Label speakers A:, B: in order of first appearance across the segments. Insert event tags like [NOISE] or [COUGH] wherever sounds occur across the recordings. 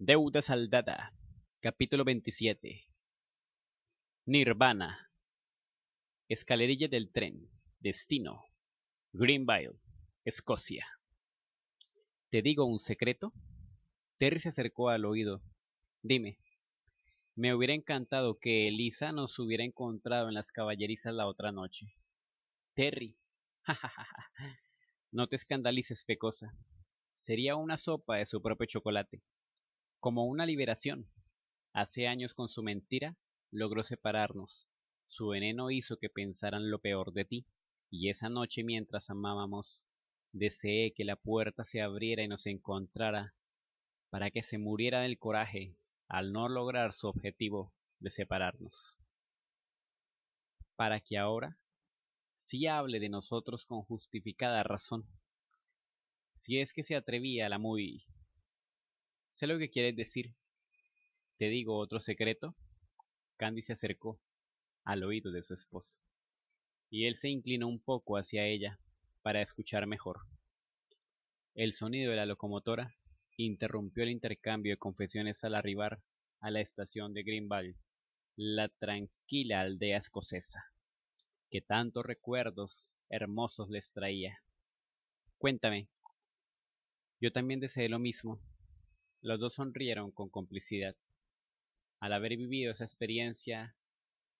A: Deuda saldada. Capítulo 27. Nirvana. Escalerilla del tren. Destino. Greenville, Escocia. ¿Te digo un secreto? Terry se acercó al oído. Dime. Me hubiera encantado que Elisa nos hubiera encontrado en las caballerizas la otra noche. Terry. [LAUGHS] no te escandalices, fecosa. Sería una sopa de su propio chocolate como una liberación. Hace años con su mentira logró separarnos. Su veneno hizo que pensaran lo peor de ti. Y esa noche mientras amábamos, deseé que la puerta se abriera y nos encontrara, para que se muriera del coraje al no lograr su objetivo de separarnos. Para que ahora sí hable de nosotros con justificada razón. Si es que se atrevía a la muy Sé lo que quieres decir. Te digo otro secreto. Candy se acercó al oído de su esposo, y él se inclinó un poco hacia ella para escuchar mejor. El sonido de la locomotora interrumpió el intercambio de confesiones al arribar a la estación de Greenville, la tranquila aldea escocesa, que tantos recuerdos hermosos les traía. Cuéntame, yo también deseé lo mismo, los dos sonrieron con complicidad. Al haber vivido esa experiencia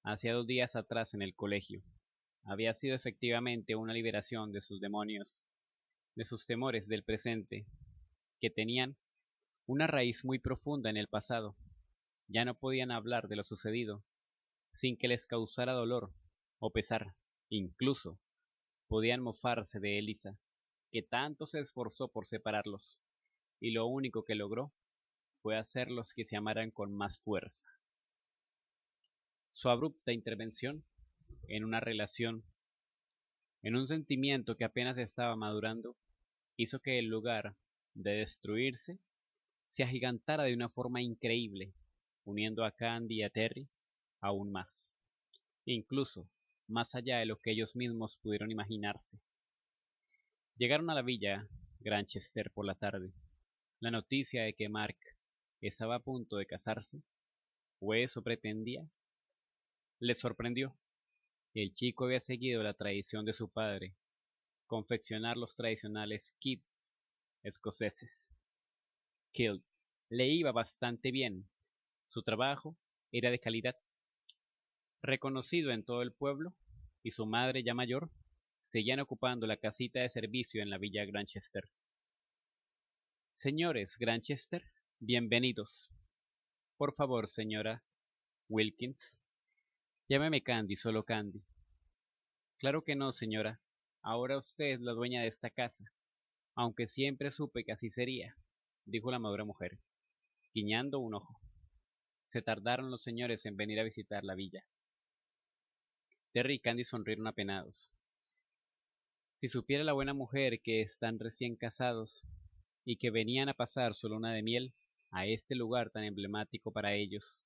A: hacía dos días atrás en el colegio, había sido efectivamente una liberación de sus demonios, de sus temores del presente, que tenían una raíz muy profunda en el pasado. Ya no podían hablar de lo sucedido sin que les causara dolor o pesar. Incluso podían mofarse de Elisa, que tanto se esforzó por separarlos y lo único que logró fue hacerlos que se amaran con más fuerza. Su abrupta intervención en una relación, en un sentimiento que apenas estaba madurando, hizo que el lugar de destruirse se agigantara de una forma increíble, uniendo a Candy y a Terry aún más, incluso más allá de lo que ellos mismos pudieron imaginarse. Llegaron a la villa Granchester por la tarde, la noticia de que Mark estaba a punto de casarse, pues, o eso pretendía, le sorprendió. El chico había seguido la tradición de su padre, confeccionar los tradicionales kit escoceses. Kilt le iba bastante bien. Su trabajo era de calidad. Reconocido en todo el pueblo, y su madre ya mayor, seguían ocupando la casita de servicio en la villa Granchester. Señores Granchester, bienvenidos. Por favor, señora Wilkins, llámeme Candy, solo Candy. Claro que no, señora. Ahora usted es la dueña de esta casa, aunque siempre supe que así sería, dijo la madura mujer, guiñando un ojo. Se tardaron los señores en venir a visitar la villa. Terry y Candy sonrieron apenados. Si supiera la buena mujer que están recién casados, y que venían a pasar su luna de miel a este lugar tan emblemático para ellos.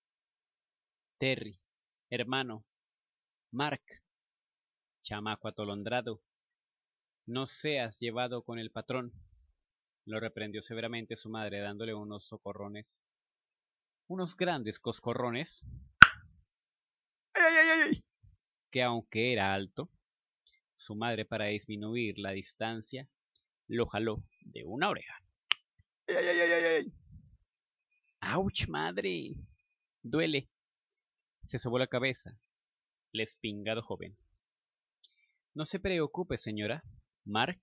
A: Terry, hermano, Mark, chamaco atolondrado, no seas llevado con el patrón, lo reprendió severamente su madre dándole unos socorrones, unos grandes coscorrones, que aunque era alto, su madre para disminuir la distancia lo jaló de una oreja. Ay, ay, ay, ay, ay. ¡Auch, madre! Duele. Se sobó la cabeza. El espingado joven. No se preocupe, señora. Mark,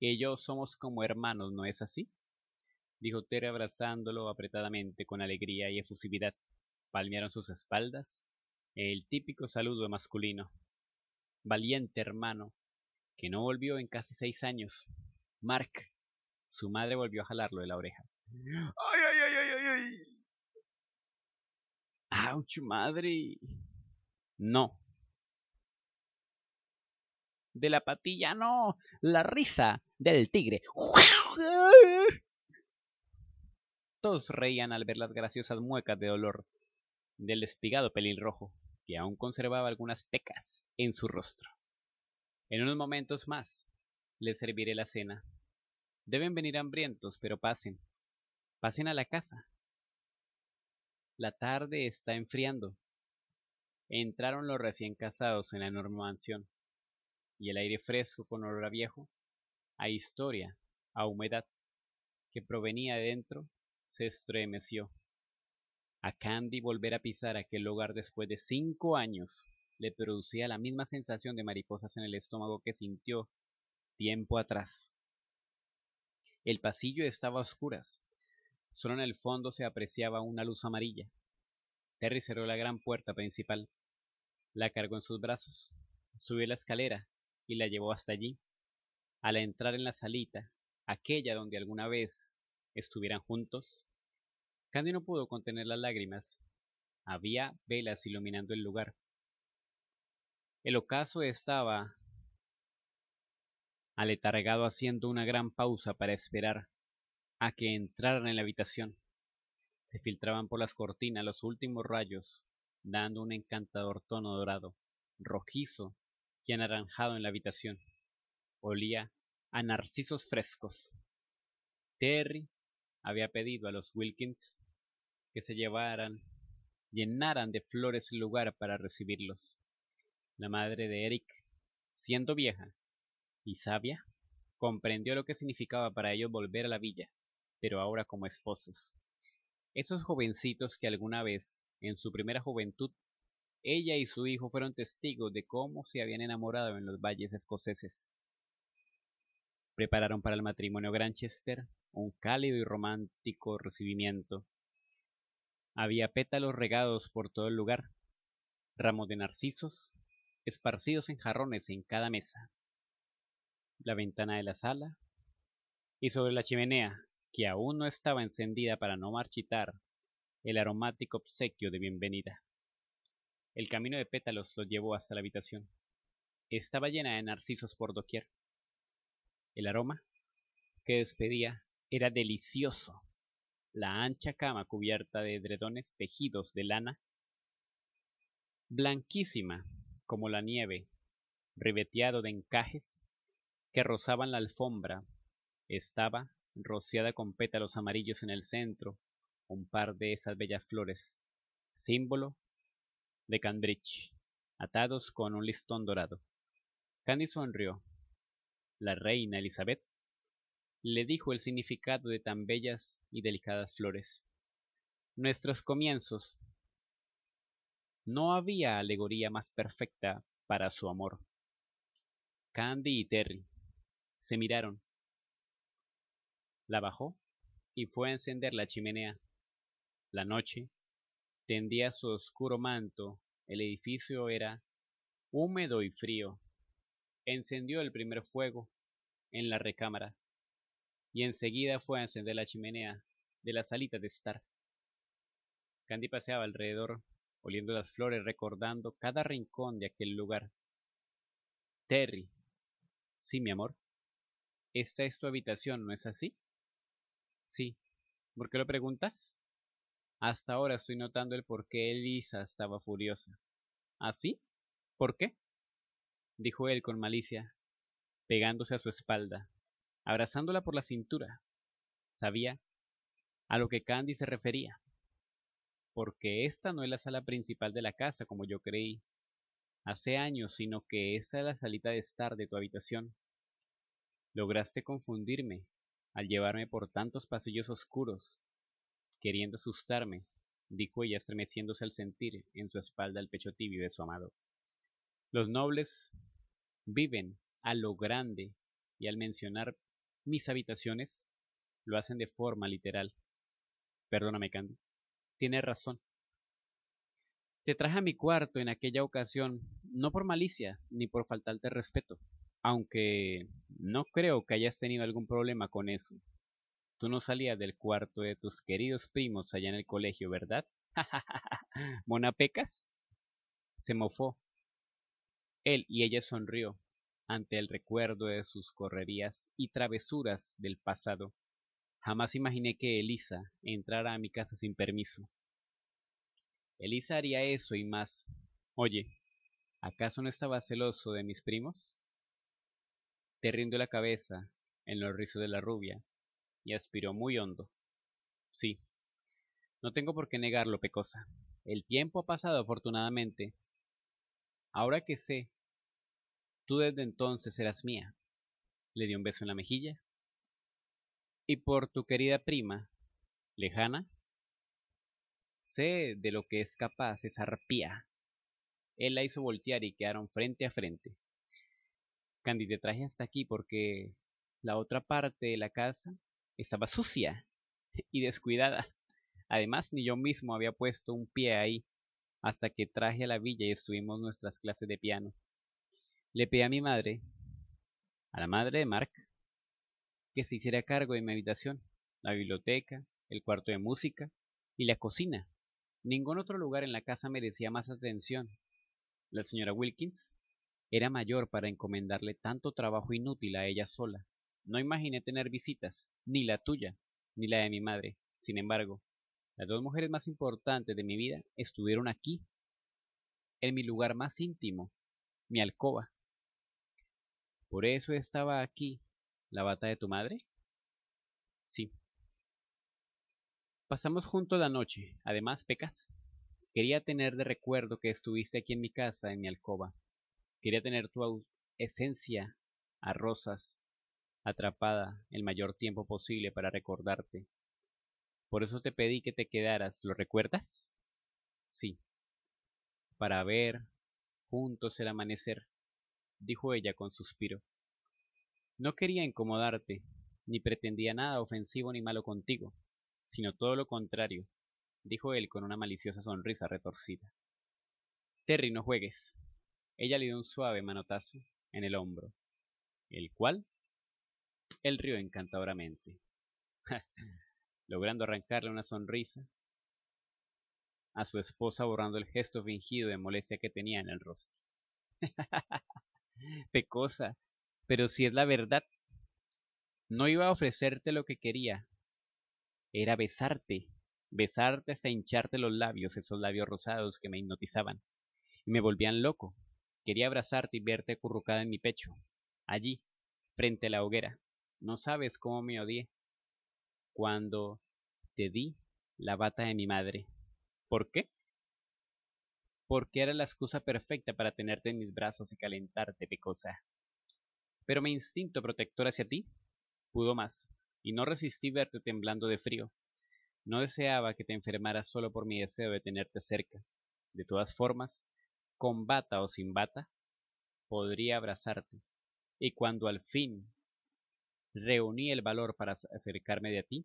A: ellos yo somos como hermanos, ¿no es así? Dijo Terry abrazándolo apretadamente con alegría y efusividad. Palmearon sus espaldas. El típico saludo masculino. Valiente hermano, que no volvió en casi seis años. Mark, su madre volvió a jalarlo de la oreja. ¡Ay, ay, ay, ay, ay! ay! ¡Auch, madre! No. De la patilla, no. La risa del tigre. Todos reían al ver las graciosas muecas de dolor del despigado rojo que aún conservaba algunas pecas en su rostro. En unos momentos más le serviré la cena Deben venir hambrientos, pero pasen. Pasen a la casa. La tarde está enfriando. Entraron los recién casados en la enorme mansión, y el aire fresco con olor a viejo, a historia, a humedad, que provenía de dentro, se estremeció. A Candy volver a pisar aquel hogar después de cinco años le producía la misma sensación de mariposas en el estómago que sintió tiempo atrás. El pasillo estaba a oscuras. Solo en el fondo se apreciaba una luz amarilla. Terry cerró la gran puerta principal. La cargó en sus brazos. Subió la escalera y la llevó hasta allí. Al entrar en la salita, aquella donde alguna vez estuvieran juntos, Candy no pudo contener las lágrimas. Había velas iluminando el lugar. El ocaso estaba aletargado haciendo una gran pausa para esperar a que entraran en la habitación. Se filtraban por las cortinas los últimos rayos, dando un encantador tono dorado, rojizo y anaranjado en la habitación. Olía a narcisos frescos. Terry había pedido a los Wilkins que se llevaran, llenaran de flores el lugar para recibirlos. La madre de Eric, siendo vieja, y sabia, comprendió lo que significaba para ellos volver a la villa, pero ahora como esposos. Esos jovencitos que alguna vez, en su primera juventud, ella y su hijo fueron testigos de cómo se habían enamorado en los valles escoceses. Prepararon para el matrimonio Granchester un cálido y romántico recibimiento. Había pétalos regados por todo el lugar, ramos de narcisos, esparcidos en jarrones en cada mesa, la ventana de la sala, y sobre la chimenea, que aún no estaba encendida para no marchitar, el aromático obsequio de bienvenida. El camino de pétalos lo llevó hasta la habitación. Estaba llena de narcisos por doquier. El aroma que despedía era delicioso. La ancha cama cubierta de edredones tejidos de lana, blanquísima como la nieve, ribeteado de encajes, que rozaban la alfombra. Estaba rociada con pétalos amarillos en el centro, un par de esas bellas flores, símbolo de Cambridge, atados con un listón dorado. Candy sonrió. La reina Elizabeth le dijo el significado de tan bellas y delicadas flores. Nuestros comienzos. No había alegoría más perfecta para su amor. Candy y Terry se miraron. La bajó y fue a encender la chimenea. La noche tendía su oscuro manto, el edificio era húmedo y frío. Encendió el primer fuego en la recámara y enseguida fue a encender la chimenea de la salita de estar. Candy paseaba alrededor, oliendo las flores, recordando cada rincón de aquel lugar. Terry, sí, mi amor. Esta es tu habitación, ¿no es así? Sí. ¿Por qué lo preguntas? Hasta ahora estoy notando el por qué Elisa estaba furiosa. ¿Así? ¿Ah, ¿Por qué? dijo él con malicia, pegándose a su espalda, abrazándola por la cintura. Sabía a lo que Candy se refería, porque esta no es la sala principal de la casa como yo creí hace años, sino que esta es la salita de estar de tu habitación lograste confundirme al llevarme por tantos pasillos oscuros, queriendo asustarme, dijo ella estremeciéndose al sentir en su espalda el pecho tibio de su amado. Los nobles viven a lo grande y al mencionar mis habitaciones lo hacen de forma literal. Perdóname, Candy. Tienes razón. Te traje a mi cuarto en aquella ocasión, no por malicia ni por de respeto, aunque no creo que hayas tenido algún problema con eso. Tú no salías del cuarto de tus queridos primos allá en el colegio, ¿verdad? [LAUGHS] ¿Monapecas? Se mofó. Él y ella sonrió ante el recuerdo de sus correrías y travesuras del pasado. Jamás imaginé que Elisa entrara a mi casa sin permiso. Elisa haría eso y más. Oye, ¿acaso no estaba celoso de mis primos? te rindió la cabeza en los rizos de la rubia, y aspiró muy hondo. Sí, no tengo por qué negarlo, Pecosa. El tiempo ha pasado afortunadamente. Ahora que sé, tú desde entonces serás mía. Le dio un beso en la mejilla. Y por tu querida prima, lejana, sé de lo que es capaz esa arpía. Él la hizo voltear y quedaron frente a frente. Candy, te traje hasta aquí porque la otra parte de la casa estaba sucia [LAUGHS] y descuidada. Además, ni yo mismo había puesto un pie ahí hasta que traje a la villa y estuvimos nuestras clases de piano. Le pedí a mi madre, a la madre de Mark, que se hiciera cargo de mi habitación, la biblioteca, el cuarto de música y la cocina. Ningún otro lugar en la casa merecía más atención. La señora Wilkins era mayor para encomendarle tanto trabajo inútil a ella sola. No imaginé tener visitas, ni la tuya, ni la de mi madre. Sin embargo, las dos mujeres más importantes de mi vida estuvieron aquí, en mi lugar más íntimo, mi alcoba. Por eso estaba aquí, la bata de tu madre. Sí. Pasamos juntos la noche. Además, pecas. Quería tener de recuerdo que estuviste aquí en mi casa, en mi alcoba, Quería tener tu esencia a rosas atrapada el mayor tiempo posible para recordarte. Por eso te pedí que te quedaras, ¿lo recuerdas? Sí. Para ver juntos el amanecer, dijo ella con suspiro. No quería incomodarte, ni pretendía nada ofensivo ni malo contigo, sino todo lo contrario, dijo él con una maliciosa sonrisa retorcida. Terry, no juegues. Ella le dio un suave manotazo en el hombro, el cual él rió encantadoramente, [LAUGHS] logrando arrancarle una sonrisa a su esposa borrando el gesto fingido de molestia que tenía en el rostro. Pecosa, [LAUGHS] pero si es la verdad, no iba a ofrecerte lo que quería. Era besarte, besarte hasta hincharte los labios, esos labios rosados que me hipnotizaban y me volvían loco. Quería abrazarte y verte acurrucada en mi pecho, allí, frente a la hoguera. No sabes cómo me odié. Cuando te di la bata de mi madre. ¿Por qué? Porque era la excusa perfecta para tenerte en mis brazos y calentarte, pecosa. Pero mi instinto protector hacia ti pudo más, y no resistí verte temblando de frío. No deseaba que te enfermaras solo por mi deseo de tenerte cerca. De todas formas, con bata o sin bata, podría abrazarte. Y cuando al fin reuní el valor para acercarme de a ti,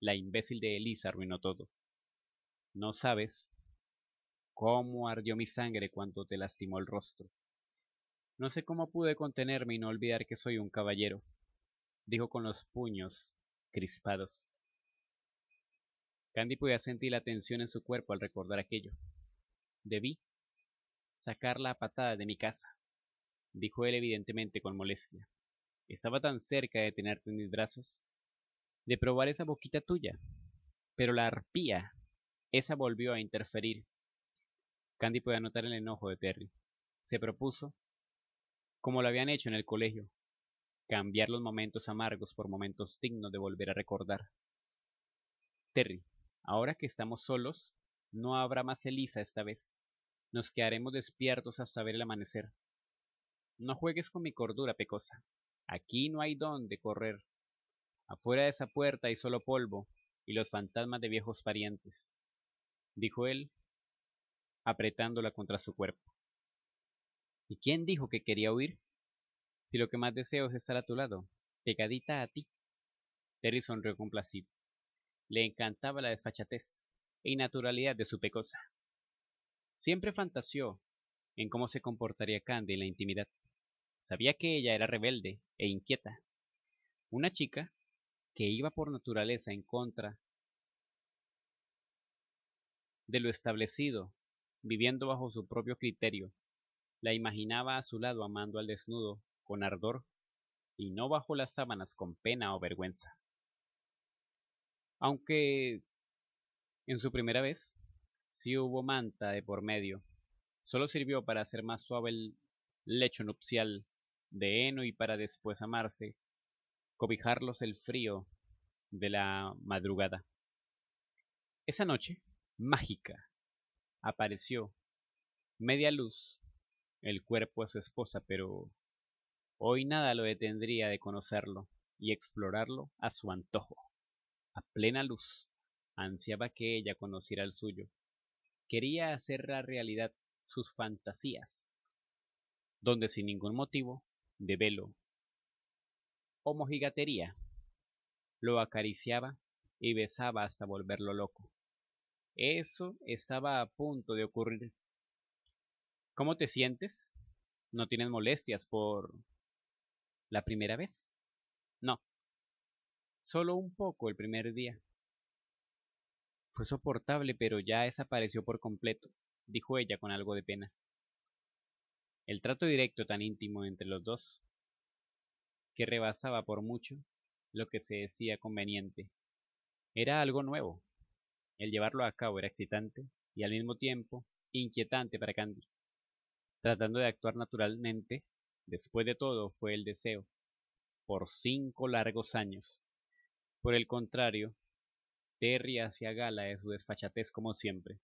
A: la imbécil de Elisa arruinó todo. No sabes cómo ardió mi sangre cuando te lastimó el rostro. No sé cómo pude contenerme y no olvidar que soy un caballero, dijo con los puños crispados. Candy podía sentir la tensión en su cuerpo al recordar aquello. Debí —Sacar la patada de mi casa, dijo él evidentemente con molestia. Estaba tan cerca de tenerte en mis brazos, de probar esa boquita tuya, pero la arpía, esa volvió a interferir. Candy podía notar el enojo de Terry. Se propuso, como lo habían hecho en el colegio, cambiar los momentos amargos por momentos dignos de volver a recordar. Terry, ahora que estamos solos, no habrá más Elisa esta vez. Nos quedaremos despiertos hasta ver el amanecer. No juegues con mi cordura, pecosa. Aquí no hay dónde correr. Afuera de esa puerta hay solo polvo y los fantasmas de viejos parientes, dijo él, apretándola contra su cuerpo. ¿Y quién dijo que quería huir? Si lo que más deseo es estar a tu lado, pegadita a ti. Terry sonrió complacido. Le encantaba la desfachatez e innaturalidad de su pecosa. Siempre fantaseó en cómo se comportaría Candy en la intimidad. Sabía que ella era rebelde e inquieta. Una chica que iba por naturaleza en contra de lo establecido, viviendo bajo su propio criterio. La imaginaba a su lado amando al desnudo, con ardor, y no bajo las sábanas con pena o vergüenza. Aunque en su primera vez si hubo manta de por medio. Solo sirvió para hacer más suave el lecho nupcial de heno y para después amarse, cobijarlos el frío de la madrugada. Esa noche, mágica, apareció, media luz, el cuerpo de su esposa, pero hoy nada lo detendría de conocerlo y explorarlo a su antojo. A plena luz, ansiaba que ella conociera el suyo, quería hacer la realidad sus fantasías, donde sin ningún motivo, de velo o mojigatería, lo acariciaba y besaba hasta volverlo loco. Eso estaba a punto de ocurrir. ¿Cómo te sientes? ¿No tienes molestias por... la primera vez? No. Solo un poco el primer día. Fue soportable, pero ya desapareció por completo, dijo ella con algo de pena. El trato directo tan íntimo entre los dos, que rebasaba por mucho lo que se decía conveniente, era algo nuevo. El llevarlo a cabo era excitante y al mismo tiempo inquietante para Candy. Tratando de actuar naturalmente, después de todo fue el deseo, por cinco largos años. Por el contrario, Terry hacía gala de su desfachatez como siempre,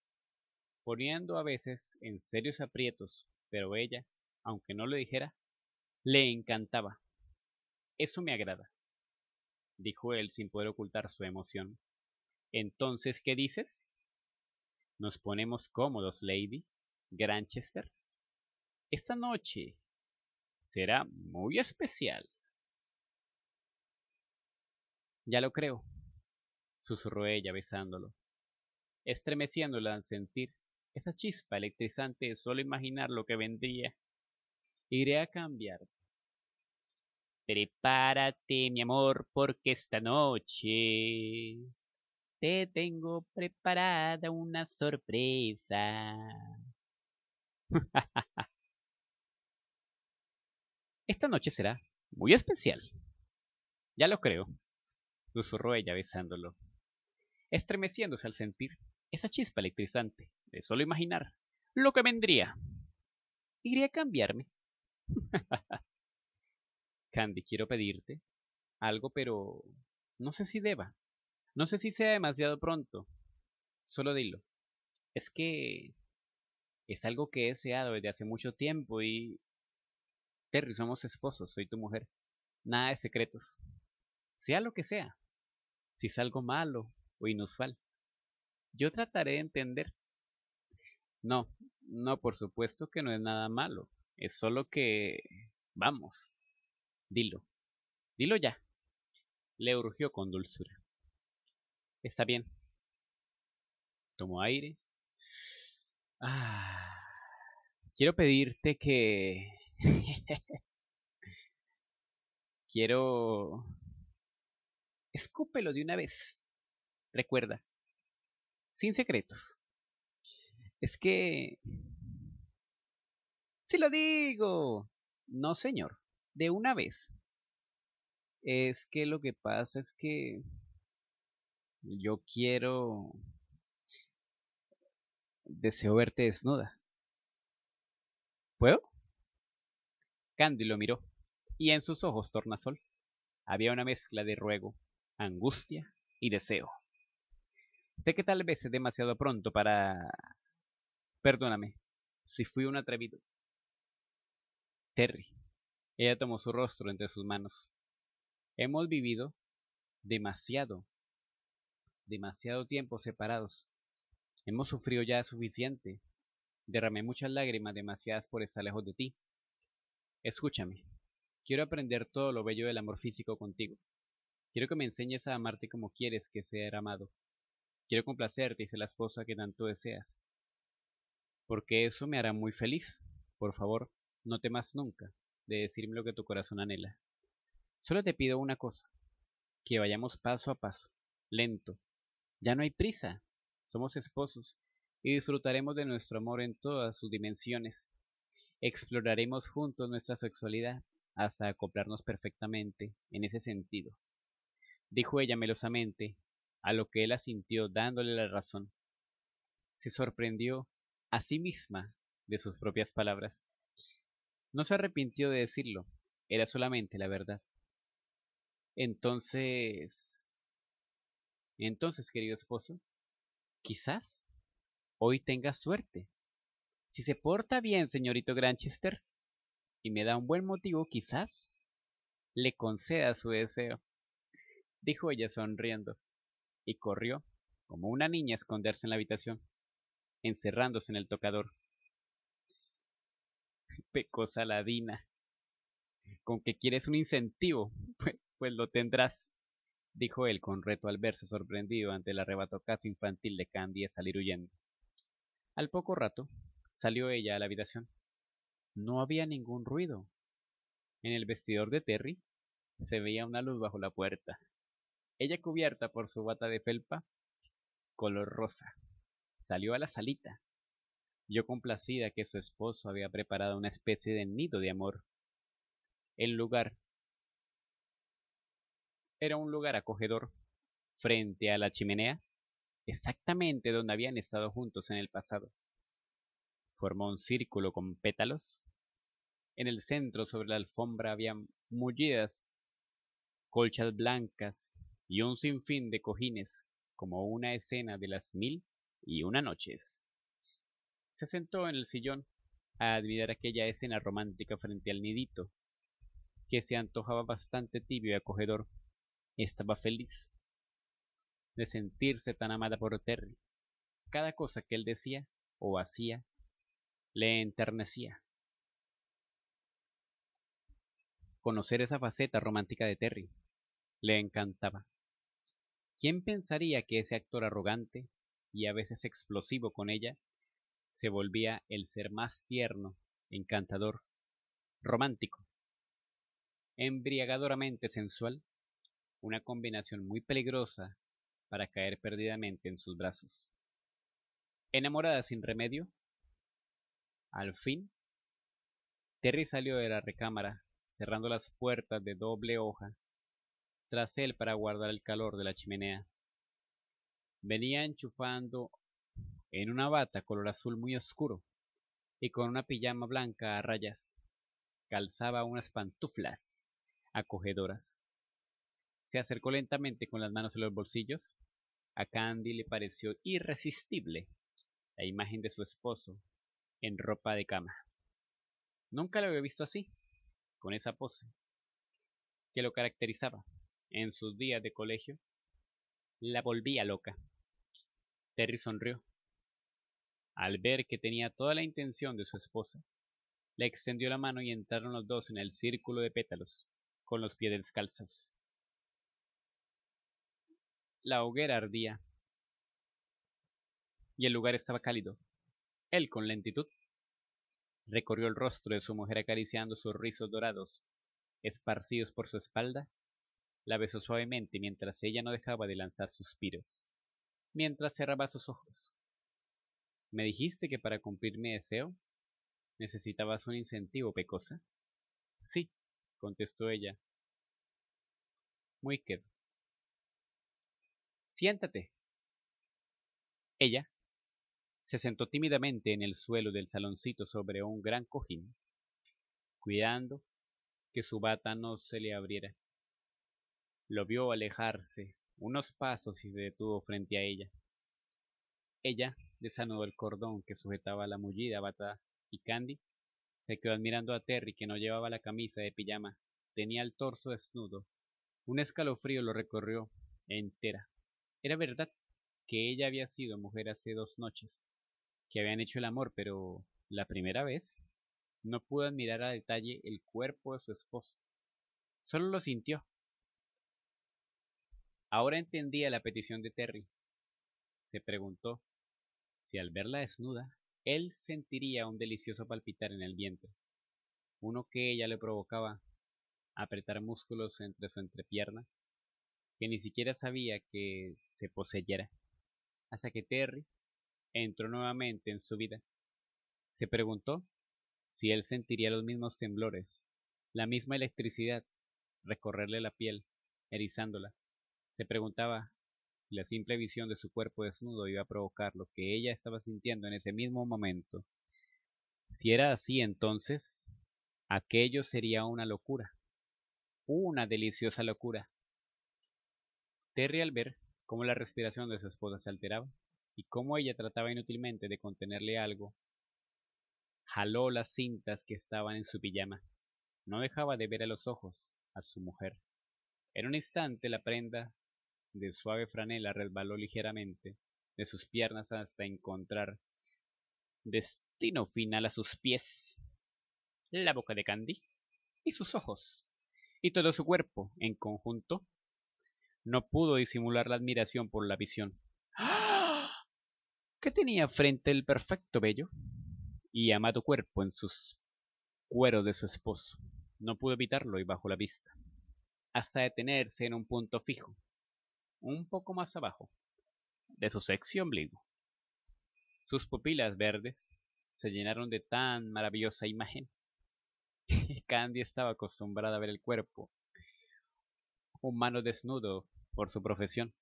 A: poniendo a veces en serios aprietos, pero ella, aunque no lo dijera, le encantaba. Eso me agrada, dijo él sin poder ocultar su emoción. Entonces, ¿qué dices? ¿Nos ponemos cómodos, Lady? ¿Granchester? Esta noche será muy especial. Ya lo creo, susurró ella besándolo. Estremeciéndola al sentir esa chispa electrizante de solo imaginar lo que vendría. Iré a cambiar. Prepárate, mi amor, porque esta noche te tengo preparada una sorpresa. [LAUGHS] Esta noche será muy especial. Ya lo creo, susurró ella besándolo estremeciéndose al sentir esa chispa electrizante de solo imaginar lo que vendría. ¿Iría a cambiarme? [LAUGHS] Candy, quiero pedirte algo, pero no sé si deba. No sé si sea demasiado pronto. Solo dilo. Es que es algo que he deseado desde hace mucho tiempo y... Terry, somos esposos, soy tu mujer. Nada de secretos. Sea lo que sea. Si es algo malo o inusual. Yo trataré de entender. No, no, por supuesto que no es nada malo. Es solo que... Vamos. Dilo. Dilo ya. Le urgió con dulzura. Está bien. Tomó aire. Ah, quiero pedirte que... [LAUGHS] quiero... Escúpelo de una vez. Recuerda, sin secretos. Es que... Si lo digo. No, señor. De una vez. Es que lo que pasa es que... Yo quiero... Deseo verte desnuda. ¿Puedo? Candy lo miró, y en sus ojos tornasol había una mezcla de ruego, angustia y deseo. Sé que tal vez es demasiado pronto para... Perdóname, si fui un atrevido. Terry. Ella tomó su rostro entre sus manos. Hemos vivido demasiado, demasiado tiempo separados. Hemos sufrido ya suficiente. Derramé muchas lágrimas, demasiadas por estar lejos de ti. Escúchame, quiero aprender todo lo bello del amor físico contigo. Quiero que me enseñes a amarte como quieres que sea amado. Quiero complacerte, dice la esposa que tanto deseas, porque eso me hará muy feliz. Por favor, no temas nunca de decirme lo que tu corazón anhela. Solo te pido una cosa, que vayamos paso a paso, lento. Ya no hay prisa, somos esposos y disfrutaremos de nuestro amor en todas sus dimensiones. Exploraremos juntos nuestra sexualidad hasta acoplarnos perfectamente en ese sentido. Dijo ella melosamente, a lo que él asintió dándole la razón. Se sorprendió a sí misma de sus propias palabras. No se arrepintió de decirlo, era solamente la verdad. Entonces... Entonces, querido esposo, quizás hoy tenga suerte. Si se porta bien, señorito Granchester, y me da un buen motivo, quizás le conceda su deseo, dijo ella sonriendo y corrió, como una niña, a esconderse en la habitación, encerrándose en el tocador. [LAUGHS] Pecosa ladina. Con que quieres un incentivo, [LAUGHS] pues, pues, lo tendrás, dijo él con reto al verse sorprendido ante el arrebato casi infantil de Candy a salir huyendo. Al poco rato, salió ella a la habitación. No había ningún ruido. En el vestidor de Terry se veía una luz bajo la puerta. Ella cubierta por su bata de felpa color rosa, salió a la salita. Yo complacida que su esposo había preparado una especie de nido de amor. El lugar era un lugar acogedor, frente a la chimenea, exactamente donde habían estado juntos en el pasado. Formó un círculo con pétalos. En el centro sobre la alfombra había mullidas colchas blancas y un sinfín de cojines como una escena de las mil y una noches. Se sentó en el sillón a admirar aquella escena romántica frente al nidito, que se antojaba bastante tibio y acogedor. Estaba feliz de sentirse tan amada por Terry. Cada cosa que él decía o hacía le enternecía. Conocer esa faceta romántica de Terry le encantaba. ¿Quién pensaría que ese actor arrogante y a veces explosivo con ella se volvía el ser más tierno, encantador, romántico, embriagadoramente sensual? Una combinación muy peligrosa para caer perdidamente en sus brazos. Enamorada sin remedio, al fin, Terry salió de la recámara, cerrando las puertas de doble hoja tras él para guardar el calor de la chimenea. Venía enchufando en una bata color azul muy oscuro y con una pijama blanca a rayas. Calzaba unas pantuflas acogedoras. Se acercó lentamente con las manos en los bolsillos. A Candy le pareció irresistible la imagen de su esposo en ropa de cama. Nunca lo había visto así, con esa pose, que lo caracterizaba en sus días de colegio, la volvía loca. Terry sonrió. Al ver que tenía toda la intención de su esposa, le extendió la mano y entraron los dos en el círculo de pétalos, con los pies descalzos. La hoguera ardía y el lugar estaba cálido. Él, con lentitud, recorrió el rostro de su mujer acariciando sus rizos dorados, esparcidos por su espalda la besó suavemente mientras ella no dejaba de lanzar suspiros, mientras cerraba sus ojos. ¿Me dijiste que para cumplir mi deseo necesitabas un incentivo, Pecosa? Sí, contestó ella. Muy quedo. Siéntate. Ella se sentó tímidamente en el suelo del saloncito sobre un gran cojín, cuidando que su bata no se le abriera. Lo vio alejarse unos pasos y se detuvo frente a ella. Ella desanudó el cordón que sujetaba la mullida bata y Candy se quedó admirando a Terry que no llevaba la camisa de pijama, tenía el torso desnudo. Un escalofrío lo recorrió entera. Era verdad que ella había sido mujer hace dos noches, que habían hecho el amor, pero la primera vez no pudo admirar a detalle el cuerpo de su esposo. Solo lo sintió Ahora entendía la petición de Terry. Se preguntó si al verla desnuda, él sentiría un delicioso palpitar en el vientre, uno que ella le provocaba apretar músculos entre su entrepierna, que ni siquiera sabía que se poseyera, hasta que Terry entró nuevamente en su vida. Se preguntó si él sentiría los mismos temblores, la misma electricidad, recorrerle la piel, erizándola, se preguntaba si la simple visión de su cuerpo desnudo iba a provocar lo que ella estaba sintiendo en ese mismo momento. Si era así entonces, aquello sería una locura, una deliciosa locura. Terry al ver cómo la respiración de su esposa se alteraba y cómo ella trataba inútilmente de contenerle algo, jaló las cintas que estaban en su pijama. No dejaba de ver a los ojos a su mujer. En un instante la prenda de suave franela resbaló ligeramente de sus piernas hasta encontrar destino final a sus pies, la boca de Candy y sus ojos, y todo su cuerpo en conjunto. No pudo disimular la admiración por la visión. ¡Ah! que tenía frente el perfecto bello y amado cuerpo en sus cueros de su esposo? No pudo evitarlo y bajó la vista, hasta detenerse en un punto fijo, un poco más abajo, de su sexy ombligo. Sus pupilas verdes se llenaron de tan maravillosa imagen. [LAUGHS] Candy estaba acostumbrada a ver el cuerpo humano desnudo por su profesión,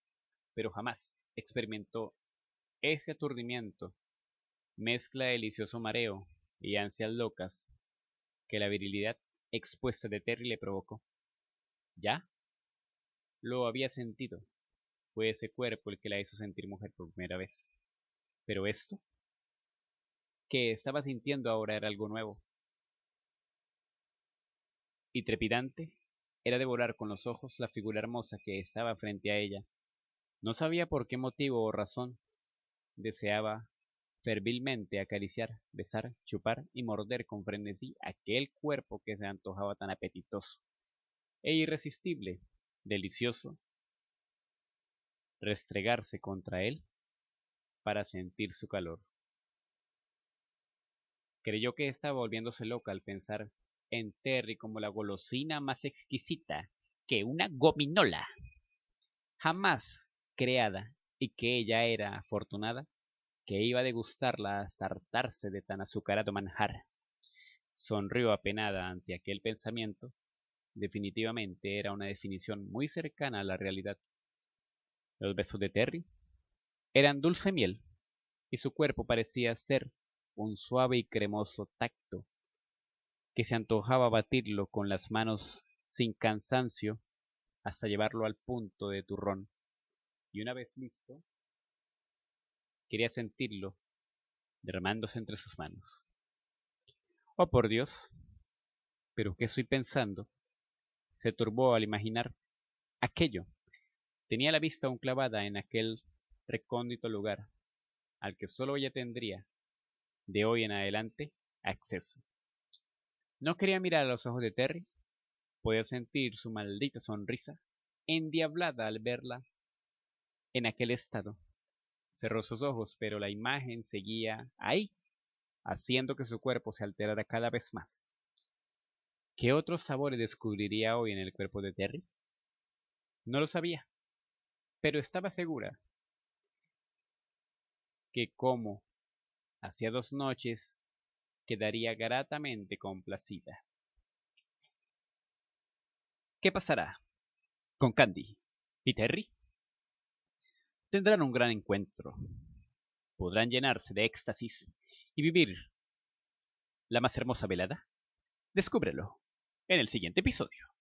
A: pero jamás experimentó ese aturdimiento, mezcla de delicioso mareo y ansias locas que la virilidad expuesta de Terry le provocó. Ya lo había sentido fue ese cuerpo el que la hizo sentir mujer por primera vez. Pero esto que estaba sintiendo ahora era algo nuevo. Y trepidante era devorar con los ojos la figura hermosa que estaba frente a ella. No sabía por qué motivo o razón deseaba fervilmente acariciar, besar, chupar y morder con frenesí aquel cuerpo que se antojaba tan apetitoso e irresistible, delicioso, restregarse contra él para sentir su calor. Creyó que estaba volviéndose loca al pensar en Terry como la golosina más exquisita que una gominola jamás creada y que ella era afortunada que iba a degustarla hasta hartarse de tan azucarado manjar. Sonrió apenada ante aquel pensamiento. Definitivamente era una definición muy cercana a la realidad. Los besos de Terry eran dulce miel y su cuerpo parecía ser un suave y cremoso tacto que se antojaba batirlo con las manos sin cansancio hasta llevarlo al punto de turrón. Y una vez listo, quería sentirlo derramándose entre sus manos. Oh, por Dios, pero ¿qué estoy pensando? Se turbó al imaginar aquello Tenía la vista aún clavada en aquel recóndito lugar, al que solo ella tendría, de hoy en adelante, acceso. No quería mirar a los ojos de Terry, podía sentir su maldita sonrisa, endiablada al verla en aquel estado. Cerró sus ojos, pero la imagen seguía ahí, haciendo que su cuerpo se alterara cada vez más. ¿Qué otros sabores descubriría hoy en el cuerpo de Terry? No lo sabía pero estaba segura que como hacía dos noches quedaría gratamente complacida. ¿Qué pasará con Candy y Terry? Tendrán un gran encuentro. Podrán llenarse de éxtasis y vivir la más hermosa velada. Descúbrelo en el siguiente episodio.